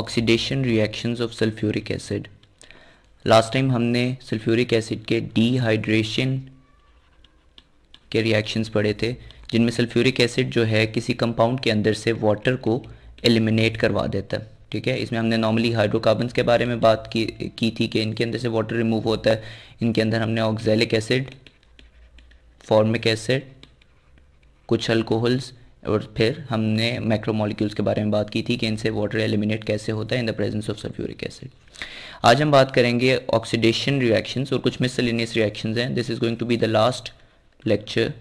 Oxidation reactions of sulphuric acid last time हमने sulphuric acid के dehydration के reactions पढ़े थे जिनमें सल्फ्यूरिक एसिड जो है किसी कंपाउंड के अंदर से वाटर को एलिमिनेट करवा देता है ठीक है इसमें हमने नॉर्मली हाइड्रोकार्बन के बारे में बात की की थी कि इनके अंदर से वाटर रिमूव होता है इनके अंदर हमने ऑक्जेलिक एसिड फॉर्मिक एसिड कुछ अल्कोहल्स और फिर हमने मैक्रोमोलिक्यूल्स के बारे में बात की थी कि इनसे वाटर एलिमिनेट कैसे होता है in the presence of sulphuric acid आज हम बात करेंगे ऑक्सीडेशन रिएक्शंस और कुछ मिसलिनियस रिएक्शंस हैं this is going to be the last lecture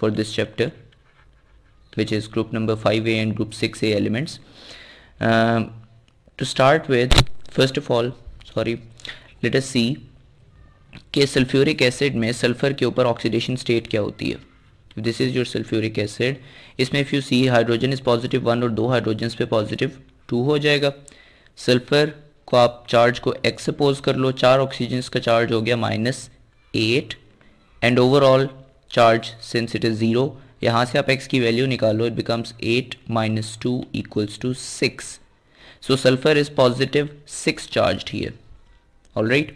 for this chapter which is group number five and group six A elements to start with first of all sorry let us see के sulphuric acid में sulphur के ऊपर oxidation state क्या होती है this is your sulphuric acid इसमें if you see hydrogen is positive one और दो हाइड्रोजन पे पॉजिटिव टू हो जाएगा सल्फर को आप चार्ज को एक्स सपोज कर लो चार ऑक्सीजन का चार्ज हो गया minus eight and overall charge since it is zero यहां से आप एक्स की वैल्यू निकालो it becomes eight minus two equals to six so sulphur is positive six charge here all right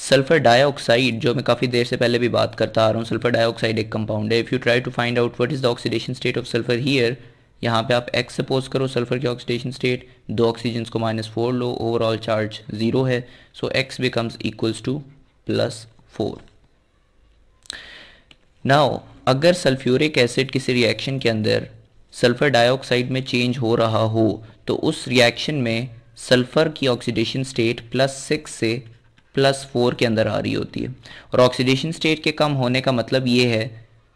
sulphur dioxide जो मैं काफ़ी देर से पहले भी बात करता आ रहा हूँ सल्फर डाइऑक्साइड एक कंपाउंड है if you try to find out what is the oxidation state of sulphur here यहाँ पे आप एक्स सपोज करो सल्फर की ऑक्सीडेशन स्टेट दो ऑक्सीजन को माइनस फोर लो ओवरऑल चार्ज ज़ीरो है so x becomes equals two plus four now अगर सल्फ्यूरिक एसिड किसी रिएक्शन के अंदर सल्फर डाइऑक्साइड में चेंज हो रहा हो तो उस रिएक्शन में सल्फर की ऑक्सीडेशन स्टेट प्लस सिक्स से प्लस फोर के अंदर आ रही होती है और ऑक्सीडेशन स्टेट के कम होने का मतलब ये है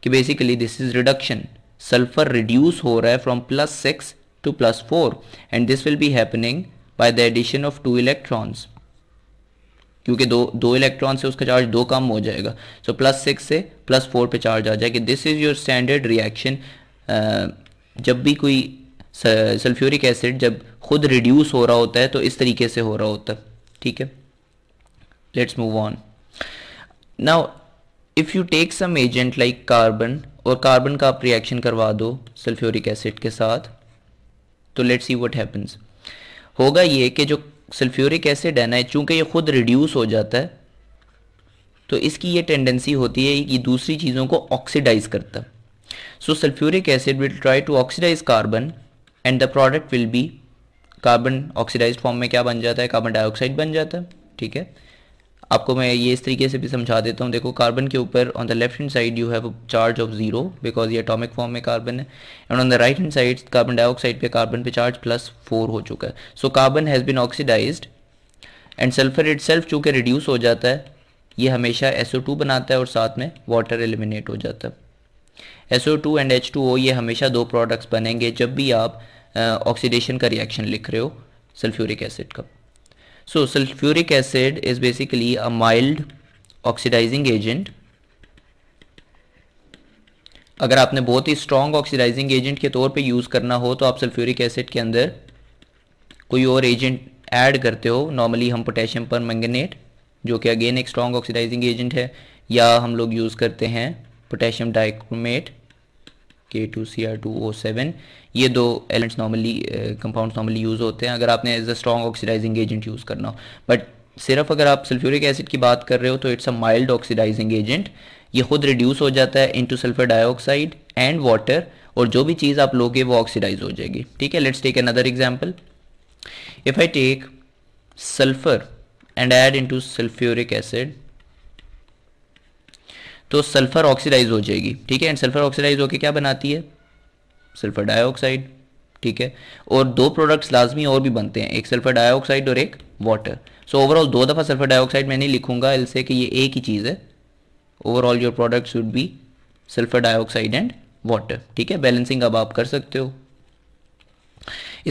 कि basically this is reduction sulphur reduce हो रहा है from plus six to plus four and this will be happening by the addition of two electrons क्योंकि दो दो इलेक्ट्रॉन से उसका चार्ज दो कम हो जाएगा सो प्लस सिक्स से प्लस फोर पे चार्ज आ जाएगा this is your standard reaction जब भी कोई सल्फ्यूरिक एसिड जब खुद रिड्यूस हो रहा होता है तो इस तरीके से हो रहा होता है ठीक है let's move on now if you take some agent like carbon और carbon का आप reaction करवा दो sulfuric acid के साथ तो let's see what happens होगा ये कि जो सल्फ्यूरिक एसिड है ना चूँकि ये खुद रिड्यूस हो जाता है तो इसकी ये टेंडेंसी होती है कि दूसरी चीज़ों को ऑक्सीडाइज करता so sulphuric acid will try to oxidise carbon and the product will be carbon oxidise form में क्या बन जाता है कार्बन डाइऑक्साइड बन जाता है ठीक है आपको मैं ये इस तरीके से भी समझा देता हूँ देखो कार्बन के ऊपर on the left hand side you have charge of zero because ये अटोमिक फॉर्म में कार्बन है and on the right hand side carbon dioxide पे कार्बन पे चार्ज प्लस फोर हो चुका है so carbon has been oxidise and sulphur itself चूँकि reduce हो जाता है ये हमेशा टू बनाता है और साथ में वाटर एलिमिनेट हो जाता है टू एंड एच ये हमेशा दो प्रोडक्ट्स बनेंगे जब भी आप ऑक्सीडेशन uh, का रिएक्शन लिख रहे हो सल्फ्यूरिक एसिड का So sulfuric acid is basically a mild oxidizing agent. अगर आपने बहुत ही स्ट्रॉन्ग ऑक्सीडाइजिंग एजेंट के तौर पे यूज़ करना हो तो आप सल्फ्यूरिक एसिड के अंदर कोई और एजेंट ऐड करते हो नॉर्मली हम पोटेशियम पर मैंगनेट जो कि अगेन एक स्ट्रॉन्ग ऑक्सीडाइजिंग एजेंट है या हम लोग यूज़ करते हैं potassium dichromate K two C R two O seven ये दो elements normally compound normally use होते हैं अगर आपने as a strong oxidising agent use करना हो बट सिर्फ अगर आप सल्फ्यूरिक एसिड की बात कर रहे हो तो it's a mild oxidising agent ये खुद रिड्यूस हो जाता है into sulphur dioxide and water और जो भी चीज़ आप लोगे वो ऑक्सीडाइज हो जाएगी ठीक है let's take another example if I take sulphur and add into sulphuric acid तो सल्फर ऑक्सीडाइज हो जाएगी ठीक है एंड सल्फर ऑक्सीडाइज होकर क्या बनाती है सल्फर डाइऑक्साइड ठीक है और दो प्रोडक्ट्स लाजमी और भी बनते हैं एक सल्फर डाइऑक्साइड और एक वाटर सो ओवरऑल दो दफ़ा सल्फर डाइऑक्साइड मैं नहीं लिखूंगा इससे कि ये एक ही चीज़ है overall your product should be sulphur dioxide and water ठीक है बैलेंसिंग अब आप कर सकते हो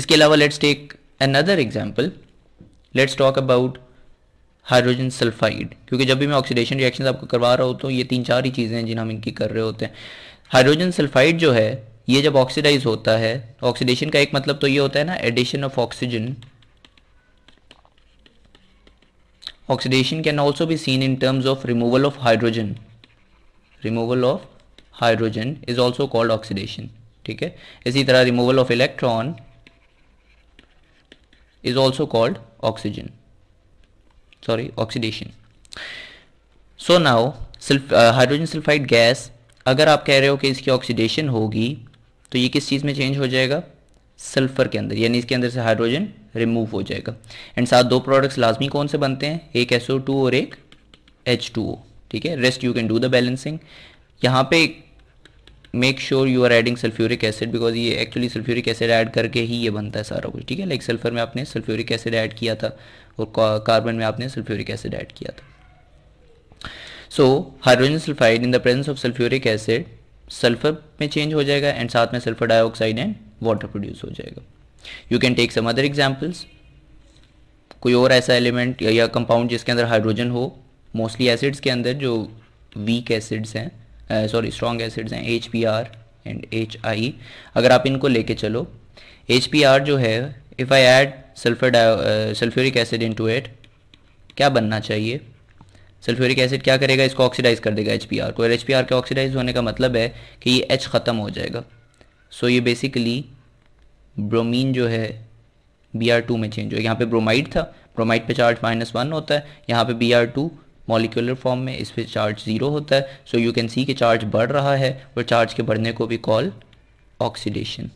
इसके अलावा let's take another example let's talk about hydrogen sulphide क्योंकि जब भी मैं ऑक्सीडेशन रिएक्शन आपको करवा रहा होता तो ये तीन चार ही चीज़ें हैं जिन्हें हम इनकी कर रहे होते हैं हाइड्रोजन सल्फाइड जो है ये जब ऑक्सीडाइज होता है ऑक्सीडेशन का एक मतलब तो ये होता है ना addition of oxygen oxidation can also be seen in terms of removal of hydrogen removal of hydrogen is also called oxidation ठीक है इसी तरह removal of electron is also called oxygen sorry oxidation so now sulf, uh, hydrogen sulfide gas अगर आप कह रहे हो कि इसकी ऑक्सीडेशन होगी तो ये किस चीज़ में चेंज हो जाएगा सल्फर के अंदर यानी इसके अंदर से हाइड्रोजन रिमूव हो जाएगा एंड साथ दो प्रोडक्ट्स लाजमी कौन से बनते हैं एक एस और एक एच ठीक है rest you can do the balancing यहाँ पे make sure you are adding sulphuric acid because ये एक्चुअली सल्फ्यूरिक एसिड ऐड करके ही ये बनता है सारा कुछ ठीक है लाइक सल्फर में आपने सल्फ्यूरिक एसिड ऐड किया था और कार्बन में आपने सल्फ्यूरिक एसिड ऐड किया था so hydrogen sulphide in the presence of sulphuric acid sulphur में चेंज हो जाएगा एंड साथ में sulphur dioxide and water produce हो जाएगा you can take some other examples कोई और ऐसा एलिमेंट या कंपाउंड जिसके अंदर हाइड्रोजन हो मोस्टली एसिड्स के अंदर जो वीक एसिड्स हैं सॉरी स्ट्रॉन्ग एसिड्स हैं H P R and H I अगर आप इनको लेके चलो एच पी आर जो है if I add sulphur sulphuric acid into it क्या बनना चाहिए सल्फ्यूरिक एसिड क्या करेगा इसको ऑक्सीडाइज कर देगा एच पी आर को और एच पी आर के ऑक्सीडाइज होने का मतलब है कि ये एच ख़त्म हो जाएगा सो so, ये बेसिकली ब्रोमीन जो है बी आर टू में चेंज हो यहाँ पे ब्रोमाइड था ब्रोमाइड पे चार्ज माइनस वन होता है यहाँ पे B R two molecular form में इस पर चार्ज ज़ीरो होता है सो यू कैन सी कि चार्ज बढ़ रहा है और चार्ज के बढ़ने को भी कॉल ऑक्सीडेशन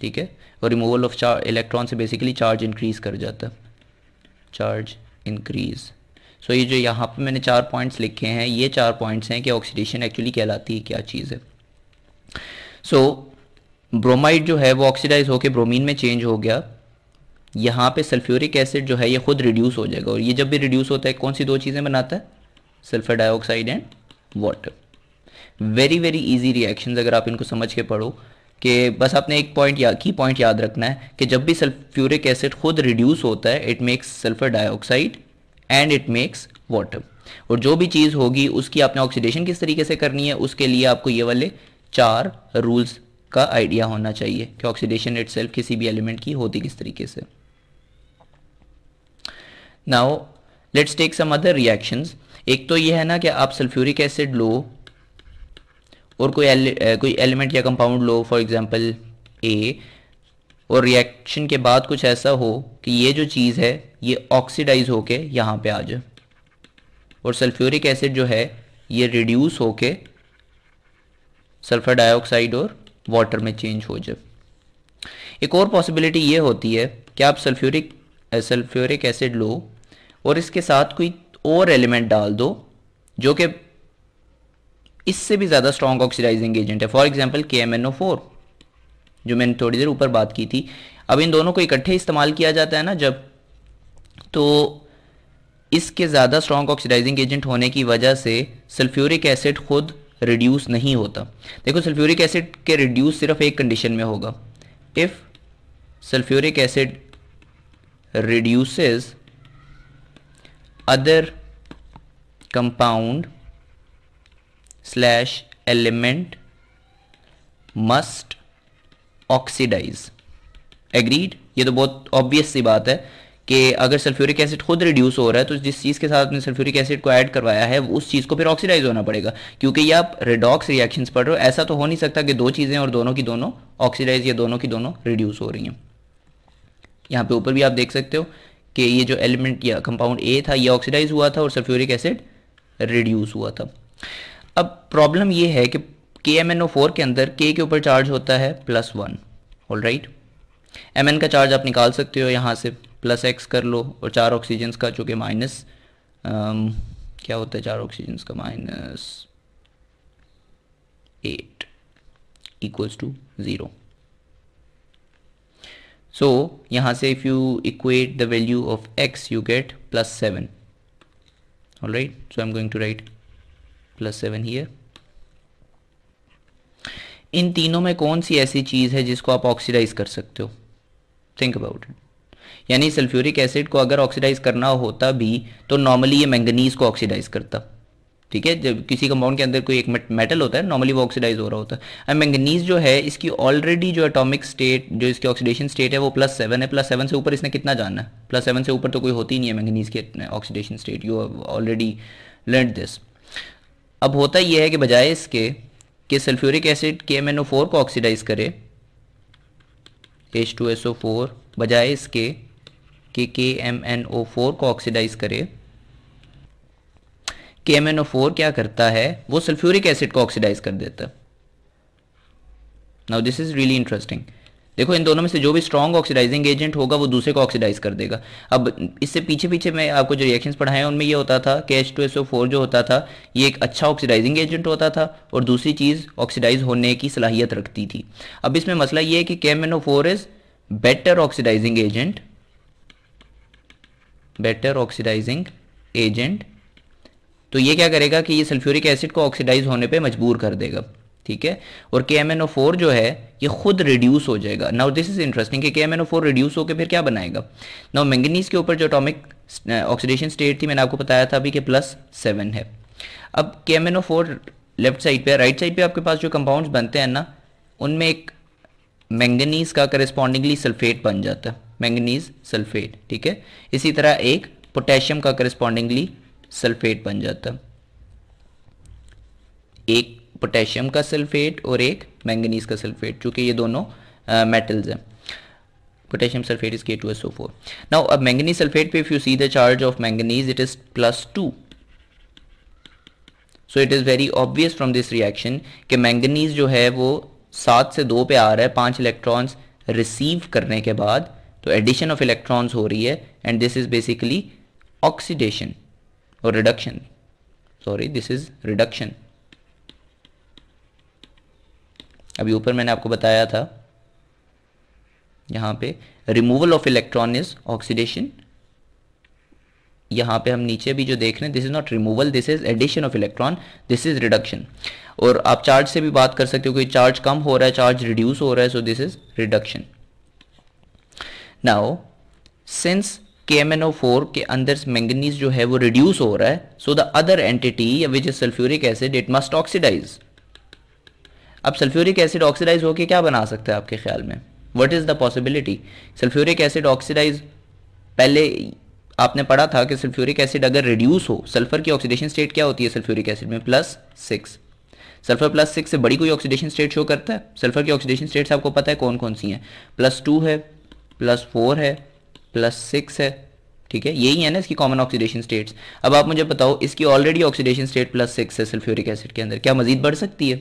ठीक है और रिमूवल ऑफ चार्ज इलेक्ट्रॉन से बेसिकली चार्ज इंक्रीज कर जाता है चार्ज इंक्रीज सो ये जो यहाँ पे मैंने चार पॉइंट्स लिखे हैं ये चार पॉइंट्स हैं कि ऑक्सीडेशन एक्चुअली कहलाती है क्या चीज़ है सो so, ब्रोमाइड जो है वो ऑक्सीडाइज होकर ब्रोमीन में चेंज हो गया यहाँ पे सल्फ्यूरिक एसिड जो है ये खुद रिड्यूस हो जाएगा और ये जब भी रिड्यूस होता है कौन सी दो चीज़ें बनाता है sulphur dioxide and water very very easy reactions अगर आप इनको समझ के पढ़ो कि बस आपने एक पॉइंट या की पॉइंट याद रखना है कि जब भी सल्फ्यूरिक एसिड खुद रिड्यूस होता है it makes sulphur dioxide and it makes water और जो भी चीज़ होगी उसकी आपने ऑक्सीडेशन किस तरीके से करनी है उसके लिए आपको ये वाले चार रूल्स का आइडिया होना चाहिए कि ऑक्सीडेशन इट किसी भी एलिमेंट की होती किस तरीके से now let's take some other reactions एक तो ये है ना कि आप सल्फ्यूरिक एसिड लो और कोई एल, कोई एलिमेंट या कंपाउंड लो फॉर एग्जांपल ए और रिएक्शन के बाद कुछ ऐसा हो कि ये जो चीज़ है ये ऑक्सीडाइज होके यहाँ पे आ जाए और सल्फ्यूरिक एसिड जो है ये रिड्यूस होके सल्फर डाइऑक्साइड और वाटर में चेंज हो जाए एक और पॉसिबिलिटी ये होती है कि आप सल्फ्यूरिक सल्फ्यूरिक एसिड लो और इसके साथ कोई और एलिमेंट डाल दो जो कि इससे भी ज़्यादा स्ट्रॉन्ग ऑक्सीडाइजिंग एजेंट है for example K M N O four जो मैंने थोड़ी देर ऊपर बात की थी अब इन दोनों को इकट्ठे इस्तेमाल किया जाता है ना जब तो इसके ज़्यादा स्ट्रॉन्ग ऑक्सीडाइजिंग एजेंट होने की वजह से सल्फ्यूरिक एसिड खुद रिड्यूस नहीं होता देखो सल्फ्यूरिक एसिड के रिड्यूस सिर्फ एक कंडीशन में होगा if sulphuric acid reduces other compound slash element must oxidize agreed ये तो बहुत ऑब्वियस सी बात है कि अगर सल्फ्यूरिक एसिड खुद रिड्यूस हो रहा है तो जिस चीज़ के साथ आपने सल्फ्यूरिक एसिड को ऐड करवाया है उस चीज़ को फिर ऑक्सीडाइज होना पड़ेगा क्योंकि ये आप रिडॉक्स रिएक्शंस पढ़ रहे हो ऐसा तो हो नहीं सकता कि दो चीज़ें और दोनों की दोनों ऑक्सीडाइज या दोनों की दोनों रिड्यूस हो रही हैं यहाँ पे ऊपर भी आप देख सकते हो कि ये जो एलिमेंट या कंपाउंड ए था ये ऑक्सीडाइज हुआ था और सल्फ्यूरिक एसिड रिड्यूस हुआ था अब प्रॉब्लम ये है कि के एम एन ओ फोर के अंदर के के ऊपर चार्ज होता है plus one all right M N का चार्ज आप निकाल सकते हो यहाँ से प्लस एक्स कर लो और चार ऑक्सीजन का जो कि माइनस um, क्या होता है चार ऑक्सीजन का minus eight equals to zero so यहां से if equate the value of x you get plus seven all right so I am going to write plus seven ही इन तीनों में कौन सी ऐसी चीज़ है जिसको आप ऑक्सीडाइज कर सकते हो थिंक अबाउट इट यानी सल्फ्यूरिक एसिड को अगर ऑक्सीडाइज करना होता भी तो नॉर्मली ये मैंगनीज को ऑक्सीडाइज करता ठीक है जब किसी कंपाउंड के अंदर कोई एक मेटल होता है नॉर्मली वो ऑक्सीडाइज हो रहा होता है एंड मैंगनीज जो है इसकी ऑलरेडी जो एटॉमिक स्टेट जो इसकी ऑक्सीडेशन स्टेट है वो प्लस सेवन है प्लस सेवन से ऊपर इसने कितना जानना है प्लस सेवन से ऊपर तो कोई होती नहीं है मैंगनीज के oxidation state you already learn this अब होता यह है कि बजाय इसके कि सल्फ्यूरिक एसिड के एम को ऑक्सीडाइज करे एच बजाय इसके कि के एम को ऑक्सीडाइज करे के एम एन ओ फोर क्या करता है वो सल्फ्यूरिक एसिड को ऑक्सीडाइज कर देता now this is really interesting देखो इन दोनों में से जो भी स्ट्रॉन्ग ऑक्सीडाइजिंग एजेंट होगा वो दूसरे को ऑक्सीडाइज कर देगा अब इससे पीछे पीछे मैं आपको जो रिएक्शंस पढ़ाए हैं उनमें ये होता था कि एच टू एस फोर जो होता था ये एक अच्छा ऑक्सीडाइजिंग एजेंट होता था और दूसरी चीज़ ऑक्सीडाइज होने की सलाहियत रखती थी अब इसमें मसला ये है कि came four is better oxidising agent better oxidising agent तो ये क्या करेगा कि ये सल्फ्यूरिक एसिड को ऑक्सीडाइज होने पर मजबूर कर देगा ठीक है और के एम एन ओ फोर जो है ये खुद रिड्यूस हो जाएगा नाउ दिस इज इंटरेस्टिंग कि के एम एन रिड्यूस होकर फिर क्या बनाएगा नाउ मैंगनीज के ऊपर जो अटोमिक ऑक्सीडेशन स्टेट थी मैंने आपको बताया था अभी कि प्लस सेवन है अब K M N O four left side पे राइट साइड पे आपके पास जो कंपाउंड्स बनते हैं ना उनमें एक मैंगनीज का करिस्पॉन्डिंगली सल्फेट बन जाता है मैंगनीज सल्फेट ठीक है इसी तरह एक पोटेशियम का करस्पॉन्डिंगली सल्फेट बन जाता एक पोटेशियम का सल्फेट और एक मैंगनीज का सल्फेट चूंकि ये दोनों मेटल्स हैं potassium sulphate is K two S O four now अब मैंगनीज सल्फेट पे if you see the charge of manganese it is plus two so it is very obvious from this reaction कि manganese जो है वो सात से दो पे आ रहा है पांच इलेक्ट्रॉन्स रिसीव करने के बाद तो एडिशन ऑफ इलेक्ट्रॉन्स हो रही है and this is basically oxidation or reduction sorry this is reduction अभी ऊपर मैंने आपको बताया था यहां पे removal of electron is oxidation यहां पे हम नीचे भी जो देख रहे हैं this is not removal this is addition of electron this is reduction और आप चार्ज से भी बात कर सकते हो कि चार्ज कम हो रहा है चार्ज रिड्यूस हो रहा है so this is reduction now since K M N O four के अंदर मैंगनीज जो है वो रिड्यूस हो रहा है so the other entity which is sulphuric acid it must oxidise अब सल्फ्यूरिक एसिड ऑक्सीडाइज होकर क्या बना सकते हैं आपके ख्याल में what is the possibility sulphuric acid oxidise पहले आपने पढ़ा था कि सल्फ्यूरिक एसिड अगर रिड्यूस हो सल्फर की ऑक्सीडेशन स्टेट क्या होती है सल्फ्यूरिक एसिड में plus six sulphur plus six से बड़ी कोई ऑक्सीडेशन स्टेट शो करता है सल्फर की ऑक्सीडेशन स्टेट्स आपको पता है कौन कौन सी हैं प्लस टू है प्लस फोर है प्लस सिक्स है ठीक है यही है ना इसकी कॉमन ऑक्सीडेशन स्टेट्स अब आप मुझे बताओ इसकी already oxidation state plus six है सल्फ्यूरिक एसिड के अंदर क्या मजीद बढ़ सकती है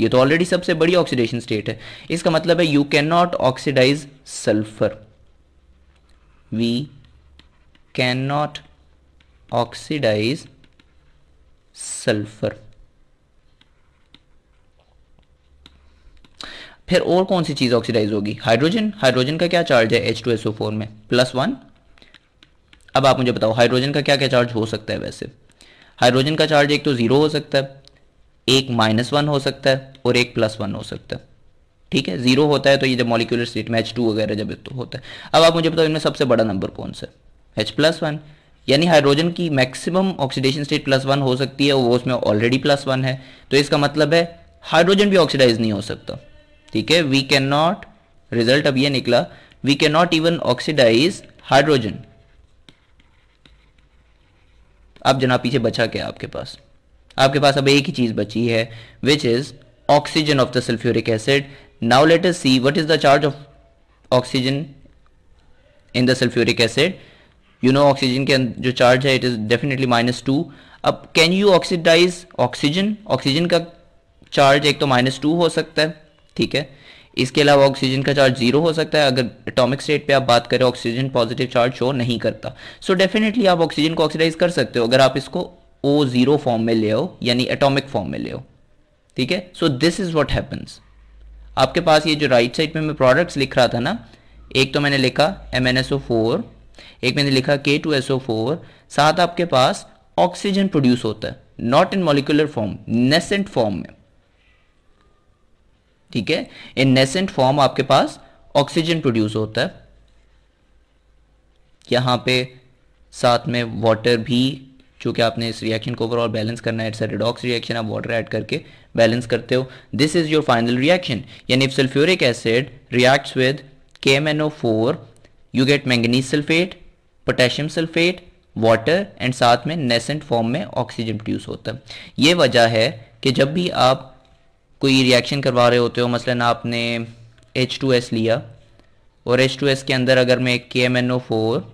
ये तो ऑलरेडी सबसे बड़ी ऑक्सीडेशन स्टेट है इसका मतलब है you can not oxidise sulphur we can not oxidise sulphur फिर और कौन सी चीज़ ऑक्सीडाइज होगी हाइड्रोजन हाइड्रोजन का क्या चार्ज है एच टू फोर में प्लस वन अब आप मुझे बताओ हाइड्रोजन का क्या क्या चार्ज हो सकता है वैसे हाइड्रोजन का चार्ज एक तो ज़ीरो हो सकता है एक माइनस वन हो सकता है और एक प्लस वन हो सकता है ठीक है जीरो होता है तो ये जब मॉलिकुलर स्टेट में एच टू वगैरह जब तो होता है अब आप मुझे बताओ इनमें सबसे बड़ा नंबर कौन सा है एच प्लस वन यानी हाइड्रोजन की maximum oxidation state plus one हो सकती है वो उसमें ऑलरेडी प्लस वन है तो इसका मतलब है हाइड्रोजन भी ऑक्सीडाइज नहीं हो सकता ठीक है वी कैन नॉट रिजल्ट अब ये निकला we can not even oxidise hydrogen अब जना पीछे बचा क्या आपके पास आपके पास अब एक ही चीज बची है which is oxygen of the sulphuric acid now let us see what is the charge of oxygen in the sulphuric acid you know oxygen के जो चार्ज है it is definitely minus two अब can you oxidise oxygen oxygen का charge एक तो minus two हो सकता है ठीक है इसके अलावा ऑक्सीजन का चार्ज जीरो हो सकता है अगर एटॉमिक स्टेट पे आप बात करें ऑक्सीजन पॉजिटिव चार्ज शो नहीं करता सो so डेफिनेटली आप ऑक्सीजन को ऑक्सीडाइज कर सकते हो अगर आप इसको ओ जीरो फॉर्म में ले आओ यानी एटॉमिक फॉर्म में ले आओ ठीक है so this is what happens आपके पास ये जो राइट साइड में मैं प्रोडक्ट्स लिख रहा था ना एक तो मैंने लिखा एम एक मैंने लिखा के साथ आपके पास ऑक्सीजन प्रोड्यूस होता है not in molecular form nascent form में ठीक है इन नेसेंट फॉर्म आपके पास ऑक्सीजन प्रोड्यूस होता है यहां पे साथ में वाटर भी जो कि आपने इस रिएक्शन को ओवरऑल बैलेंस करना है इट्स अ रिडॉक्स रिएक्शन आप वाटर ऐड करके बैलेंस करते हो this is your final reaction यानी if sulphuric acid reacts with K M N O four you get manganese sulphate potassium sulphate water and साथ में nascent form में oxygen produce होता है ये वजह है कि जब भी आप कोई रिएक्शन करवा रहे होते हो मसलन आपने एच टू एस लिया और एच टू एस के अंदर अगर मैं K M N O four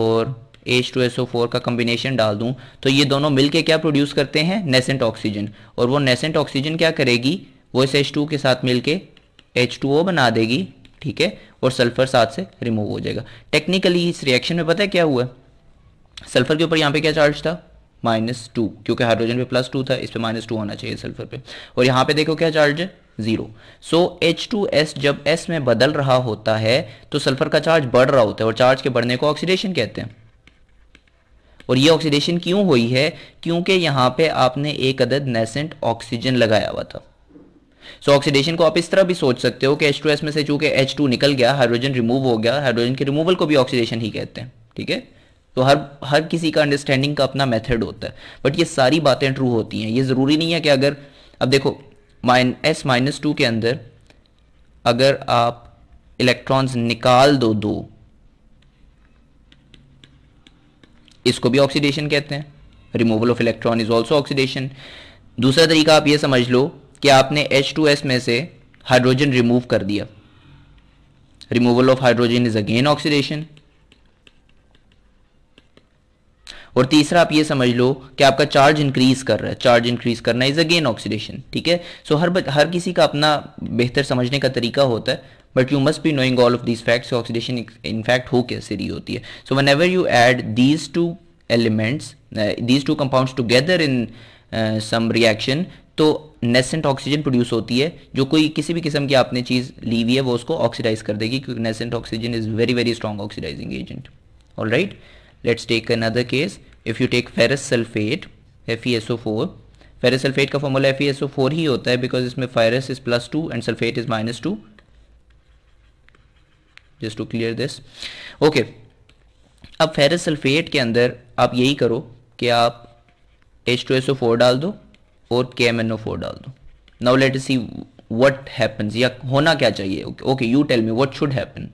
और H two S O four का कम्बिनेशन डाल दूँ तो ये दोनों मिलके क्या प्रोड्यूस करते हैं नेसेंट ऑक्सीजन और वो नेसेंट ऑक्सीजन क्या करेगी वो इस एच टू के साथ मिलके एच टू ओ बना देगी ठीक है और सल्फर साथ से रिमूव हो जाएगा टेक्निकली इस रिएक्शन में पता है क्या हुआ सल्फर के ऊपर यहाँ पे क्या चार्ज था माइनस टू क्योंकि हाइड्रोजन पे प्लस टू था इस पे माइनस टू होना चाहिए सल्फर पे और यहाँ पे देखो क्या चार्ज है zero so H two S जब एस में बदल रहा होता है तो सल्फर का चार्ज बढ़ रहा होता है और चार्ज के बढ़ने को ऑक्सीडेशन कहते हैं और ये ऑक्सीडेशन क्यों हुई है क्योंकि यहाँ पे आपने एक अदद नेसेंट ऑक्सीजन लगाया हुआ था सो so, ऑक्सीडेशन को आप इस तरह भी सोच सकते हो कि एच टू एस में से चूंकि एच टू निकल गया हाइड्रोजन रिमूव हो गया हाइड्रोजन के रिमूवल को भी ऑक्सीडेशन ही कहते हैं ठीक है तो हर हर किसी का अंडरस्टैंडिंग का अपना मेथड होता है बट ये सारी बातें ट्रू होती हैं ये ज़रूरी नहीं है कि अगर अब देखो माइन एस माइनस टू के अंदर अगर आप इलेक्ट्रॉन्स निकाल दो दो इसको भी ऑक्सीडेशन कहते हैं removal of electron is also oxidation दूसरा तरीका आप ये समझ लो कि आपने एच टू एस में से हाइड्रोजन रिमूव कर दिया removal of hydrogen is again oxidation और तीसरा आप ये समझ लो कि आपका चार्ज इंक्रीज कर रहा है चार्ज इंक्रीज करना इज अगेन ऑक्सीडेशन ठीक है सो हर हर किसी का अपना बेहतर समझने का तरीका होता है but you must be knowing all of these facts oxidation in fact हो कैसे रही होती है so whenever you add these two elements these two compound together in some reaction तो नेसेंट ऑक्सीजन प्रोड्यूस होती है जो कोई किसी भी किस्म की आपने चीज़ ली हुई है वो उसको ऑक्सीडाइज कर देगी क्योंकि nascent oxygen is very very strong oxidising agent all right let's take another case if you take ferrous sulphate four ferrous sulphate का फॉर्मूला FeSO4 ही होता है बिकॉज इसमें ferrous is plus two and sulphate is minus two just to clear this okay अब ferrous sulphate के अंदर आप यही करो कि आप H two S O four डाल दो और के एम एन ओ फोर डाल दो now let see what happens या होना क्या चाहिए okay you tell me what should happen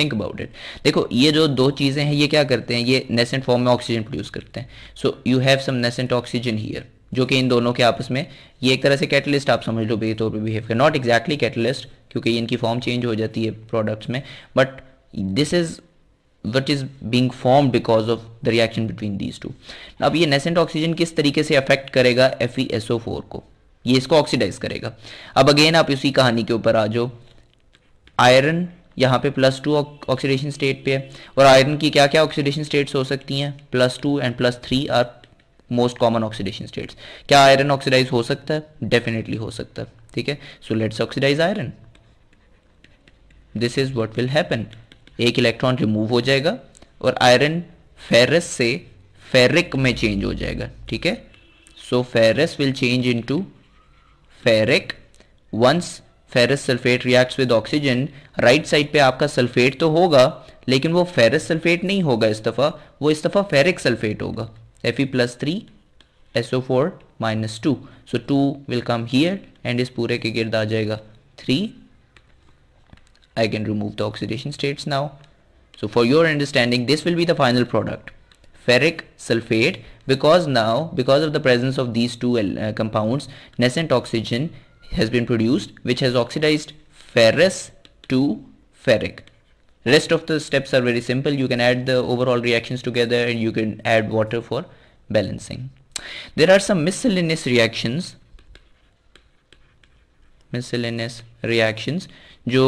think about it देखो ये जो दो चीज़ें हैं ये क्या करते हैं ये नेसेंट फॉर्म में ऑक्सीजन प्रोड्यूस करते हैं so you have some nascent oxygen here जो कि इन दोनों के आपस में ये एक तरह से कैटलिस्ट आप समझ लो बेतौर तौर पर बिहेव कर नॉट एग्जैक्टली कैटलिस्ट क्योंकि इनकी फॉर्म चेंज हो जाती है प्रोडक्ट्स में but this is what is being form because of the reaction between these two अब ये नेसेंट ऑक्सीजन किस तरीके से अफेक्ट करेगा F E S O four को ये इसको ऑक्सीडाइज करेगा अब अगेन आप इसी कहानी के ऊपर आ जाओ आयरन यहाँ पे प्लस टू ऑक्सीडेशन स्टेट पे है और आयरन की क्या क्या ऑक्सीडेशन स्टेट्स हो सकती हैं plus two and plus three are most common oxidation states क्या आयरन ऑक्सीडाइज हो सकता है डेफिनेटली हो सकता है ठीक है so let's oxidise iron this is what will happen एक इलेक्ट्रॉन रिमूव हो जाएगा और आयरन फेरस से फेरिक में चेंज हो जाएगा ठीक है so ferrous will change into ferric once ferrous sulphate reacts with oxygen right side पे आपका सल्फेट तो होगा लेकिन वो फेरस सल्फेट नहीं होगा इस दफा वो इस दफा फेरिक सल्फेट होगा F E plus three S four minus two so two will come here and इस पूरे के गिर्द आ जाएगा three I can remove the oxidation states now so for your understanding this will be the final product ferric sulphate because now because of the presence of these two compound nascent oxygen has been produced which has oxidized ferrous to ferric. Rest of the steps are very simple. You can add the overall reactions together and you can add water for balancing. There are some miscellaneous reactions miscellaneous reactions जो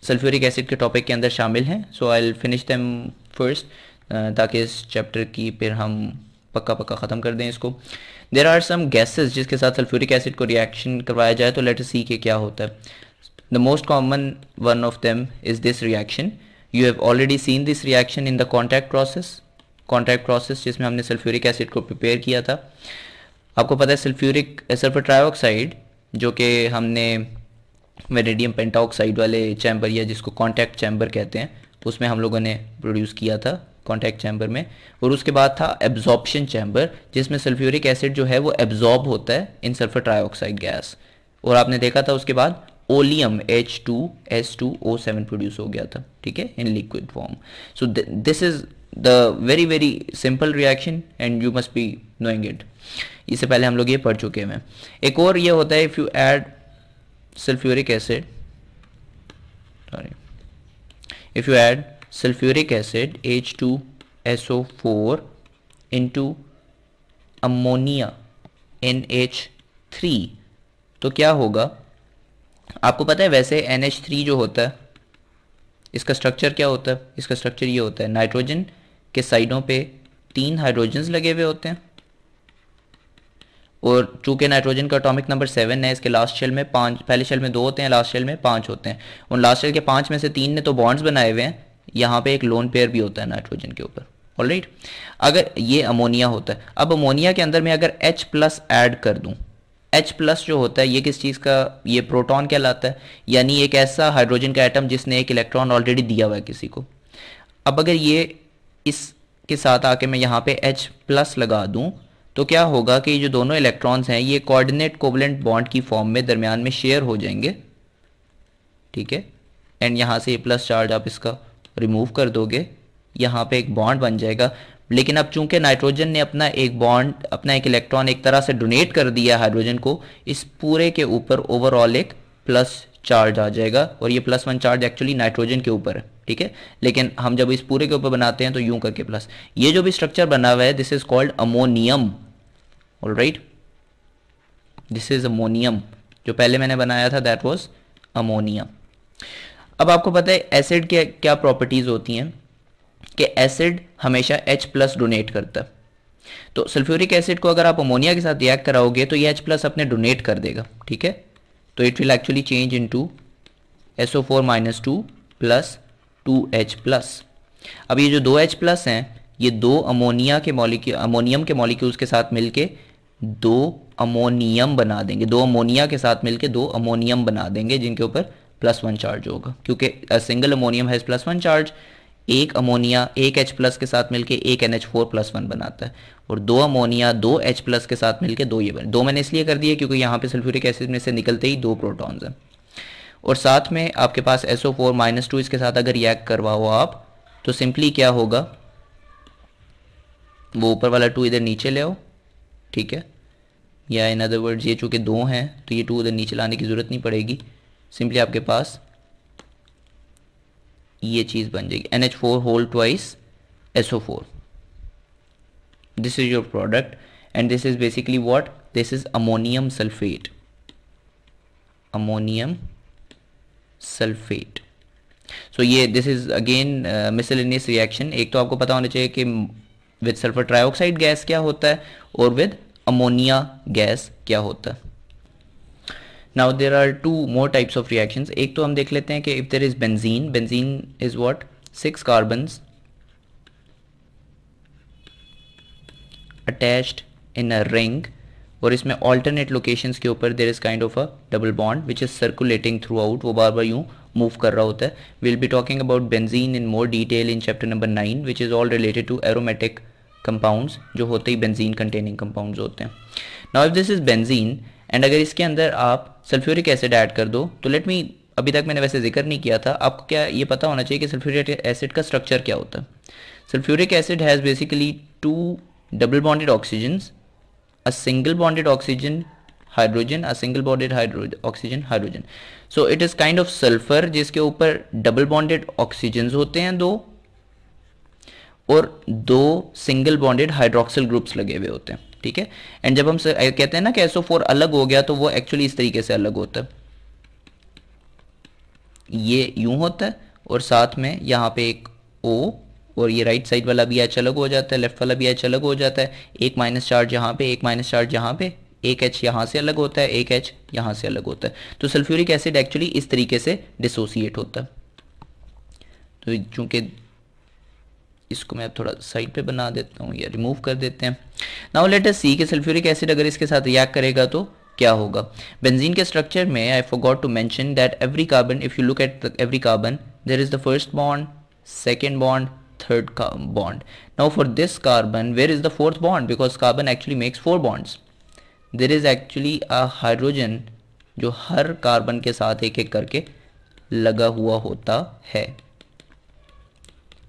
sulphuric acid topic topic के shamil So I'll finish them first, them uh, first ताकि इस chapter की फिर पक्का पक्का ख़त्म कर दें इसको देर आर सम गैसेज जिसके साथ सल्फ्यूरिक एसिड को रिएक्शन करवाया जाए तो लेट सी के क्या होता है the most common one of them is this reaction you have already seen this reaction in the contact process contact process जिसमें हमने सल्फ्यूरिक एसिड को प्रिपेयर किया था आपको पता है सल्फ्यूरिक सल्फर ट्राइऑक्साइड जो कि हमने वेनेडियम पेंटाऑक्साइड वाले चैम्बर या जिसको कॉन्टैक्ट चैम्बर कहते हैं उसमें हम लोगों ने प्रोड्यूस किया था कॉन्टैक्ट चैम्बर में और उसके बाद था एब्जॉर्बशन चैम्बर जिसमें सल्फ्यूरिक एसिड जो है वो एब्जॉर्ब होता है इन सल्फर ट्राईऑक्साइड गैस और आपने देखा था उसके बाद oleum H two S two O seven produce हो गया था ठीक है in liquid form so this is the very very simple reaction and you must be knowing it इससे पहले हम लोग ये पढ़ चुके हैं एक और ये होता है if you add sulphuric acid sorry if you add sulphuric acid H two S O four into ammonia N H three तो क्या होगा आपको पता है वैसे एन एच थ्री जो होता है इसका स्ट्रक्चर क्या होता है इसका स्ट्रक्चर ये होता है नाइट्रोजन के साइडों पे तीन हाइड्रोजन्स लगे हुए होते हैं और चूंकि नाइट्रोजन का अटोमिक नंबर सेवन है इसके लास्ट शेल में पांच पहले शेल में दो होते हैं लास्ट शेल में पांच होते हैं उन लास्ट शेल के पांच में से तीन ने तो बॉन्ड्स बनाए हुए हैं यहाँ पे एक लोन पेयर भी होता है नाइट्रोजन के ऊपर ऑलराइट अगर ये अमोनिया होता है अब अमोनिया के अंदर मैं अगर H प्लस ऐड कर दूँ H प्लस जो होता है ये किस चीज़ का ये प्रोटॉन कहलाता है यानी एक ऐसा हाइड्रोजन का एटम जिसने एक इलेक्ट्रॉन ऑलरेडी दिया हुआ है किसी को अब अगर ये इस के साथ आके मैं यहाँ पे H प्लस लगा दूँ तो क्या होगा कि जो दोनों इलेक्ट्रॉन्स हैं ये कोऑर्डिनेट कोवलेंट बॉन्ड की फॉर्म में दरमियान में शेयर हो जाएंगे ठीक है एंड यहाँ से ये प्लस चार्ज आप इसका रिमूव कर दोगे यहाँ पे एक बॉन्ड बन जाएगा लेकिन अब चूंकि नाइट्रोजन ने अपना एक बॉन्ड अपना एक इलेक्ट्रॉन एक तरह से डोनेट कर दिया हाइड्रोजन को इस पूरे के ऊपर ओवरऑल एक प्लस चार्ज आ जाएगा और ये plus one charge actually nitrogen के ऊपर है ठीक है लेकिन हम जब इस पूरे के ऊपर बनाते हैं तो यूं करके प्लस ये जो भी स्ट्रक्चर बना हुआ है this is called ammonium all right this is ammonium जो पहले मैंने बनाया था दैट वॉज अमोनियम अब आपको पता है एसिड के क्या प्रॉपर्टीज़ होती हैं कि एसिड हमेशा H प्लस डोनेट करता है तो सल्फ्यूरिक एसिड को अगर आप अमोनिया के साथ रिएक्ट कराओगे तो ये H प्लस अपने डोनेट कर देगा ठीक है तो it will actually change into S O four minus two plus two H plus अब ये जो दो एच प्लस हैं ये दो अमोनिया के मॉलिक्यू अमोनियम के मॉलिक्यूल्स के साथ मिलके दो अमोनियम बना देंगे दो अमोनिया के साथ मिलके दो अमोनियम बना देंगे जिनके ऊपर प्लस वन चार्ज होगा क्योंकि single ammonium has plus one charge एक अमोनिया एक एच प्लस के साथ मिलके एक N H four plus one बनाता है और दो अमोनिया दो एच प्लस के साथ मिलके दो ये बने दो मैंने इसलिए कर दिए क्योंकि यहाँ पे सल्फ्यूरिक एसिड में से निकलते ही दो प्रोटॉन्स हैं और साथ में आपके पास S O four minus two इसके साथ अगर रिएक्ट करवाओ आप तो सिंपली क्या होगा वो ऊपर वाला टू इधर नीचे ले आओ ठीक है या इन अदर वर्ड्स ये चूंकि दो हैं तो ये टू उधर नीचे लाने की ज़रूरत नहीं पड़ेगी सिंपली आपके पास ये चीज़ बन जाएगी N H four whole twice S O four this is your product and this is basically what this is ammonium sulphate ammonium sulphate so ये this is again miscellaneous reaction एक तो आपको पता होना चाहिए कि विद सल्फर ट्राइऑक्साइड गैस क्या होता है और विद अमोनिया गैस क्या होता है now there are two more types of reaction एक तो हम देख लेते हैं कि if there is benzene benzene is what six carbon attached in a ring और इसमें ऑल्टरनेट लोकेशन के ऊपर there is kind of a double bond which is circulating throughout वो बार बार यूँ मूव कर रहा होता है will be talking about benzene in more detail in chapter number nine which is all related to aromatic compounds जो होते ही बेंजीन कंटेनिंग कंपाउंड्स होते हैं now if this is benzene and अगर इसके अंदर आप सल्फ्यूरिक एसिड ऐड कर दो तो लेट मी अभी तक मैंने वैसे जिक्र नहीं किया था आपको क्या ये पता होना चाहिए कि सल्फ्यूरिक एसिड का स्ट्रक्चर क्या होता है sulphuric acid has basically two double bonded oxygen a single bonded oxygen hydrogen a single bonded oxygen hydrogen so it is kind of sulphur जिसके ऊपर डबल बॉन्डेड ऑक्सीजन होते हैं दो और दो सिंगल बॉन्डेड हाइड्रोक्सिल ग्रुप्स लगे हुए होते हैं ठीक है एंड जब हम कहते हैं ना कि एसओ फोर अलग हो गया तो वो एक्चुअली इस तरीके से अलग होता है ये यूं होता है और साथ में यहां पे एक ओ और ये राइट साइड वाला भी एच अलग हो जाता है लेफ्ट वाला भी एच अलग हो जाता है एक माइनस चार्ज यहां पे एक माइनस चार्ज यहां पे एक एच यहां से अलग होता है एक एच यहां से अलग होता है तो सल्फ्यूरिक एसिड एक्चुअली इस तरीके से डिसोसिएट होता है तो चूंकि इसको मैं थोड़ा साइड पे बना देता हूँ या रिमूव कर देते हैं नाउ लेट अस सी के सल्फ्यूरिक एसिड अगर इसके साथ रिएक्ट करेगा तो क्या होगा बेंजीन के स्ट्रक्चर में I forgot to mention that every carbon if you look at every carbon there is the first bond second bond third bond now for this carbon where is the fourth bond because carbon actually makes four bonds there is actually a hydrogen जो हर carbon के साथ एक एक करके लगा हुआ होता है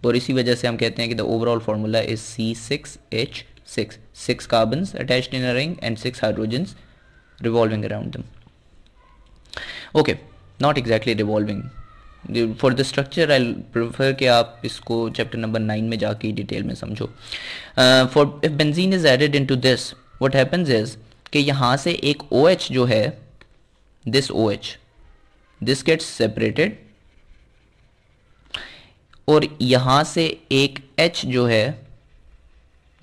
और इसी वजह से हम कहते हैं कि the overall formula is C six H six six carbons attached in a ring and six hydrogens revolving around them okay not exactly revolving for the structure I prefer कि आप इसको चैप्टर नंबर नाइन में जाके detail में समझो for if benzene is added to this what happens is कि यहाँ से एक ओ OH जो है this O H this gets separated और यहाँ से एक एच जो है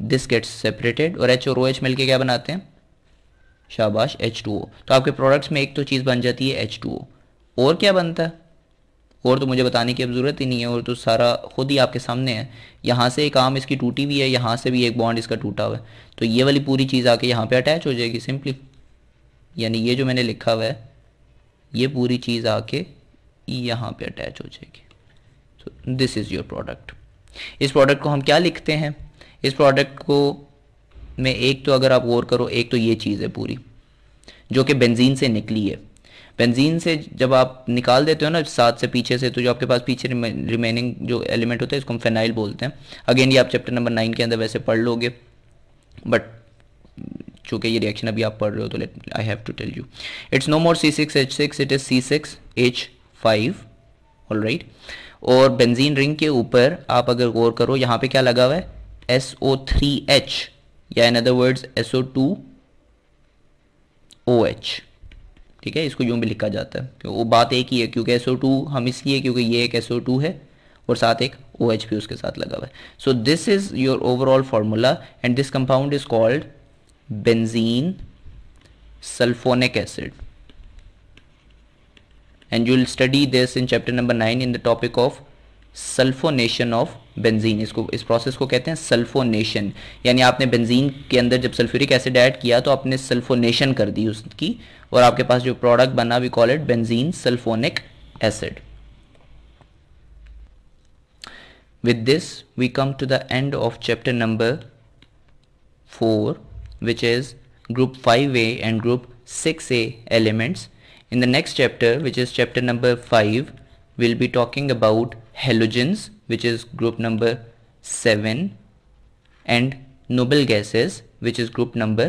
दिस गेट्स सेपरेटेड और एच और ओ एच मिल के क्या बनाते हैं शाबाश एच टू ओ तो आपके प्रोडक्ट्स में एक तो चीज़ बन जाती है एच टू ओ और क्या बनता है और तो मुझे बताने की अब ज़रूरत ही नहीं है और तो सारा खुद ही आपके सामने है यहाँ से एक आम इसकी टूटी हुई है यहाँ से भी एक बॉन्ड इसका टूटा हुआ है तो ये वाली पूरी चीज़ आके यहाँ पे अटैच हो जाएगी सिंपली यानी ये जो मैंने लिखा हुआ है ये पूरी चीज़ आके यहाँ पे अटैच हो जाएगी तो दिस इज़ योर प्रोडक्ट इस प्रोडक्ट को हम क्या लिखते हैं इस प्रोडक्ट को में एक तो अगर आप गौर करो एक तो ये चीज़ है पूरी जो कि बेंजीन से निकली है बेंजीन से जब आप निकाल देते हो ना साथ से पीछे से तो जो आपके पास पीछे रिमेनिंग जो एलिमेंट होता है इसको हम फेनाइल बोलते हैं अगेन ये आप चैप्टर नंबर नाइन के अंदर वैसे पढ़ लोगे बट चूंकि ये रिएक्शन अभी आप पढ़ रहे हो तो let I have to tell you it's no more C six H six it is C six H five all right और बेंजीन रिंग के ऊपर आप अगर गौर करो यहाँ पे क्या लगा हुआ है SO3H या इन अदर वर्ड्स एच ठीक है इसको यूं भी लिखा जाता है वो बात एक ही है क्योंकि SO2 हम इसलिए क्योंकि ये एक SO2 है और साथ एक ओ OH भी उसके साथ लगा हुआ है so this is your overall formula and this compound is called benzene sulphonic acid you will study this in chapter number nine in the topic of sulphonation of benzene इसको इस process को कहते हैं सल्फोनेशन यानी आपने benzene के अंदर जब सल्फ्यूरिक एसिड ऐड किया तो आपने सल्फोनेशन कर दी उसकी और आपके पास जो प्रोडक्ट बना we call it benzene sulphonic acid with this we come to the end of chapter number four which is group five A and group six A elements in the next chapter which is chapter number five will be talking about halogens which is group number 7 and noble gases which is group number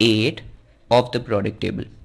8 of the product table.